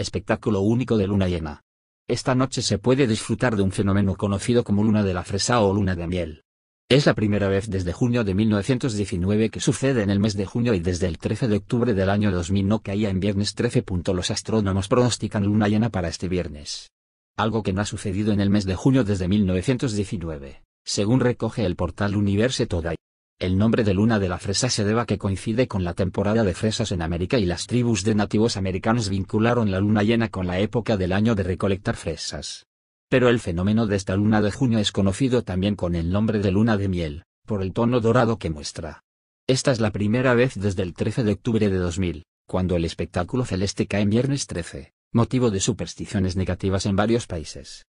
espectáculo único de luna llena. Esta noche se puede disfrutar de un fenómeno conocido como luna de la fresa o luna de miel. Es la primera vez desde junio de 1919 que sucede en el mes de junio y desde el 13 de octubre del año 2000 no caía en viernes 13. Los astrónomos pronostican luna llena para este viernes. Algo que no ha sucedido en el mes de junio desde 1919, según recoge el portal Universe Today. El nombre de luna de la fresa se deba que coincide con la temporada de fresas en América y las tribus de nativos americanos vincularon la luna llena con la época del año de recolectar fresas. Pero el fenómeno de esta luna de junio es conocido también con el nombre de luna de miel, por el tono dorado que muestra. Esta es la primera vez desde el 13 de octubre de 2000, cuando el espectáculo celeste cae en viernes 13, motivo de supersticiones negativas en varios países.